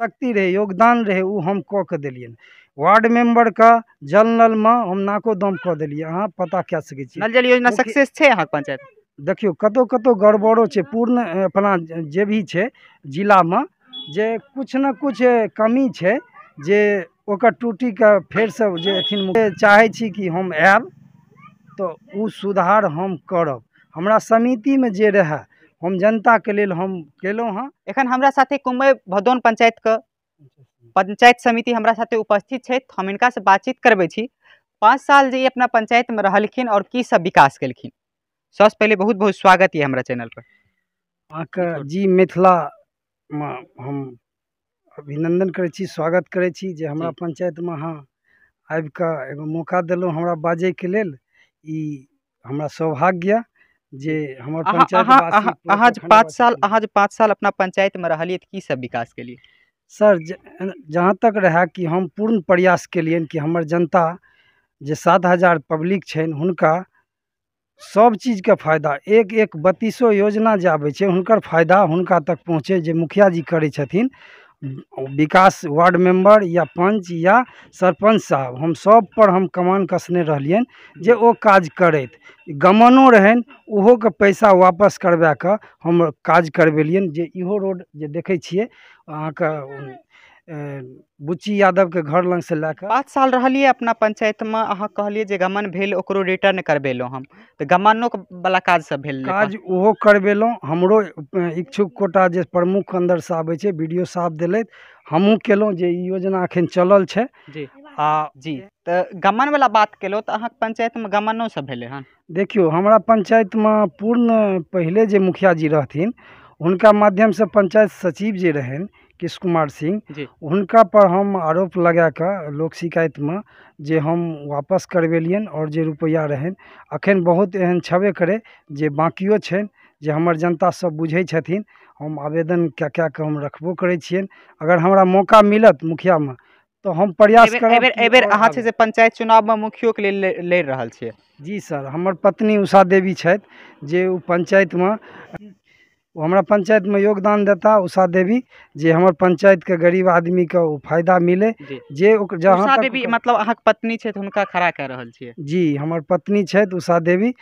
शक्ति रहे योगदान रहे ओ हम कह के दिलिये वार्ड का जल में हम नाको दम कह दिलिये अहाँ पता क्या सकै नल जल योजना सक्सेस पंचायत अहाँके पञ्चायत देखियौ गड़बड़ो छे पूर्ण अपना जे भी जिला में जे कुछ न कुछ कमी छे जे ओकर टूटीके फेरसँ जे अखन चाहे छी कि हम आयब तो उ सुधार हम करब हमरा में जे रहा हम जनता के लिए हम केलहुँ हाँ एखन हमारा साथ कुम्बे भदौन पंचायत के पंचायत समिति हमारा साथ उपस्थित है हम इनका से बातचीत करबै पाँच साल जी अपना पंचायत में रहलखिन और की सब विकास कलखिन सबसे पहले बहुत बहुत स्वागत यए चैनल पर अहाँके जी मिथिलामे हम अभिनंदन करे छी स्वागत करे छी जे पंचायत में अहाँ आबिक एगो मौका देलहुँ हमरा बाजैके लेल ई हमारा सौभाग्य है जे पंचायत पाँच साल पाँच साल अपना पंचायत में रहिए की सब विकास के लिए सर जहाँ तक रह कि हम पूर्ण प्रयास केलियन कि हमारे जनता जो सात हजार पब्लिक हुनका सब फायदा एक एक बत्तीसों योजना जे आबे हुनकर फायदा हुनका तक पहुँचे जे मुखिया जी करे छथिन विकास वार्ड मेंबर या पंच या सरपंच साहब हम सब पर हम कमान कसने रहलियन जे ओ काज करैत गमनो रहन के पैसा वापस करबाके हम काज करवेलियन जे इहो रोड जे छे अहाँ का बुच्ची यादव के घर लग से लैके पाँच साल रहिए अपना पंचायत में अहाँ जे गमन भेल ओकरो रिटर्न करबेलो हम तो गमनो वाला काज सब भेल काज ओहो करबेलो हमरो इच्छुक कोटा जे प्रमुख अंदर से आबे छे वीडियो साहब देलथि हमहूँ केलहुँ जे ई योजना अखन चलल छे जी आ जी तो गमन वाला बात केलो तो अहक पंचायत में गमनो सब भेले हन देखियो हमरा पंचायत में पूर्ण पहले जे मुखिया जी रहथिन उनका माध्यम से पंचायत सचिव जे रहन किश कुमार सिंह उनका पर हम आरोप लगा कर लोक शिकायत में जे हम वापस करवेलियन और जे रुपया रहन अखन बहुत एहन छबे करे जे बाकियो जे हमर जनता सब बुझे छथिन हम आवेदन क्या क्या के हम रखबो करे छियन अगर हमरा मौका मिलत मुखिया में तो हम प्रयास कर पंचायत चुनाव में मुखियों के लिए लड़ रहा जी सर हमर पत्नी उषा देवी छथि जे पंचायत में वो हमारा पंचायत में योगदान देता उषा देवी जे हमारे पंचायत के गरीब आदमी के फायदा मिले जे जहाँ देवी मतलब अहक पत्नी छथि खड़ा कर रहा है जी हमारे पत्नी उषा देवी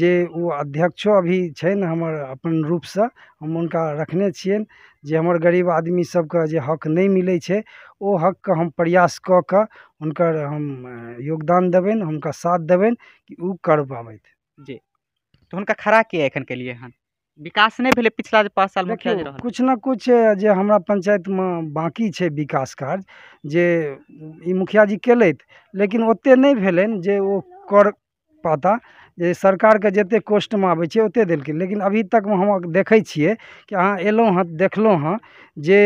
जे वो अध्यक्षो अभी छनि हमर अपन से हम उनका रखने छियनि जे हमार गरीब आदमी सभके जे हक मिले छे वो हक का हम प्रयास कऽ कऽ हुनकर हम योगदान देबनि हम साथ देवन कि ओ कर पाबथि जी तो उनका खड़ा किया के लिए हन विकास नहीं पिछला जे पाँच साल में जे रहल किछु ने जे हमरा में बाकी छै विकास कार्य जे मुखिया जी कल लेकिन ओतेक नहीं जे वो कर पाता जे के जते कोष्ट में आबे ओतेक दिल्क लेकिन अभी तक हम देखे कि अहाँ हाँ हँ देखलहुँ जे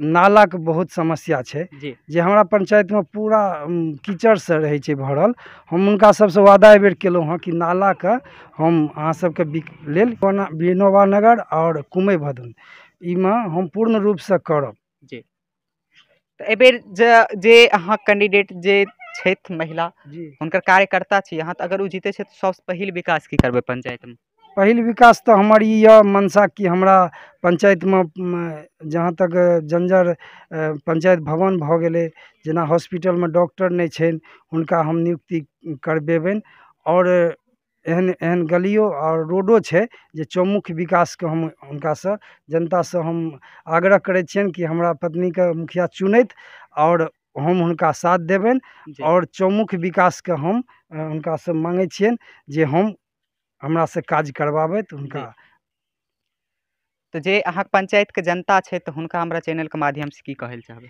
के बहुत समस्या छै हमारा पंचायत में पूरा कीचड़ से रहे भरल हम उनका सबसे वादा एक बेर केलहुँ हाँ कि नालाके हम अहाँ सभके लेल विनोबा नगर और कुमे भदन इमा हम पूर्ण से करब जी तऽ जे अहाँ कैंडिडेट जे छथि महिला हुनकर कार्यकर्ता छी अहाँ अगर ओ जीते तो सबसे पहिल विकास की पंचायत में पहल विकास तो हमारे ये मनसा कि हमारा पंचायत में जहाँ तक जंजर पंचायत भवन भऽ जना हॉस्पिटल में डॉक्टर नहीं छनि हुनका हम नियुक्ति करबेबन और एहन एहन गलियो और रोडो है जो चौमुख विकास के हम जनता से हम आग्रह कर छियनि कि हमरा मुखिया चुनत और हम हुनका साथ देबनि और चौमुख के हम उनका से मांगे छे हम हमरा से काज करबाबैत उनका तो जे पंचायत के जनता छे तो हुनका हमरा चैनल के माध्यम से की कहल लए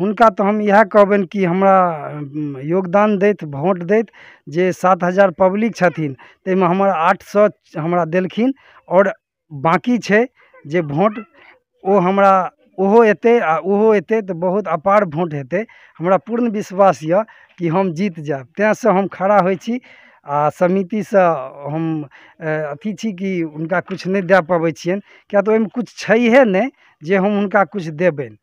हुनका तो हम इएह कहबनि कि हमरा योगदान देत वोट देत जे सात हजार पब्लिक छथिन ताहिमे हमर आठ सए हमरा देलखिन और बाकी छे जे वोट ओ हमरा ओहो एते आ ओहो एते तो बहुत अपार वोट हेतै हमरा पूर्ण विश्वास यए कि हम जीत जायब से हम खड़ा होइ छी आ समिति से हम अथी छी कि हुनका कुछ नहि दे पबै छिअनि किएक तऽ ओहिमे किछु छैहे नहि जे हम हुनका कुछ देबनि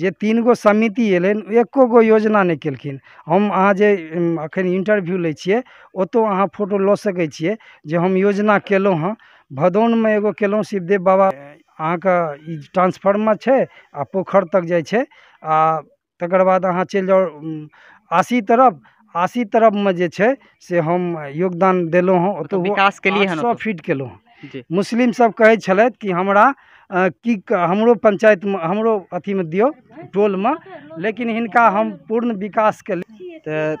जे तीन गो समिति अएलनि एको गो योजना नहि केलखिन हम अहाँ जे एखन इन्टरव्यू लै छिए ओतहु अहाँ फोटो लऽ सकै छिए जे हम योजना केलहुँ हँ भदौनमे एगो केलहुँ शिवदेव बाबा अहाँके ई ट्रांसफार्मर छै आ पोखरि तक जाइ छै आओर तकर बाद अहाँ चलि जाउ आशी तरफ आशी तरफ में जे से हम योगदान देलहुँ तो विकास के लिए सौ फीट केलहुँ हँ मुस्लिम सब कहै छलथि कि हमरा पंचायत में हमरो अथी में दियो टोल में लेकिन हिनका हम पूर्ण के लिए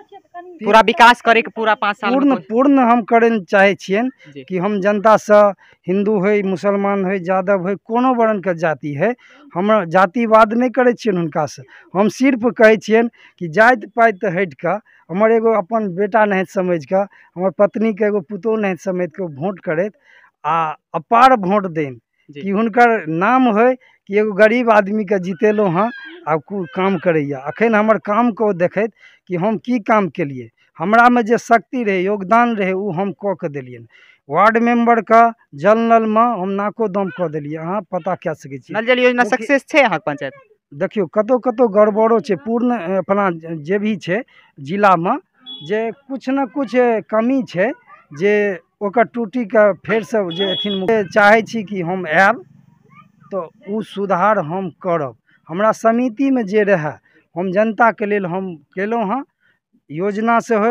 पूरा विकास करे के पूरा पाँच साल पूर्ण पूर्ण हम करे चाहे छे कि हम जनता से हिंदू है मुसलमान है यादव है कोनो वर्ण के जाति है हम जातिवाद नहीं करे छे उनका से हम सिर्फ कहे छे कि जाति पाति हट के हमार एगो अपन बेटा नहीं समझ के हमार पत्नी के एगो पुतो नहीं समझ के वोट करे आ अपार वोट दें कि हर नाम हो कि एगो गरीब आदमी के जितेलू हाँ आ काम करैए अखन हमार काम को देखैत कि हम की काम हमरा में जो शक्ति रहे योगदान रहे वो हम कऽ कऽ देलियनि वार्ड मेम्बरके जल में हम नाको दम कलिए देलियै अहाँ पता क्या सके छी नल जल योजना सक्सेस छै अहाँके पञ्चायत देखियौ गड़बड़ो छे पूर्ण अपना जे भी जिला में जे कुछ न कुछ कमी छे जे ओकर टूटीके फिर जे अखन चाहे छी कि हम आयब तो सुधार हम करब हमरा में जे रह हम के लिए हम हाँ योजना से हो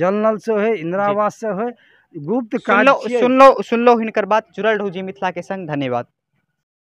जल नल हो इंदिरा आवास से हो गुप्त काज सुनलहुँ सुनलहुँ बात जुड़ल रहू जी के संग धन्यवाद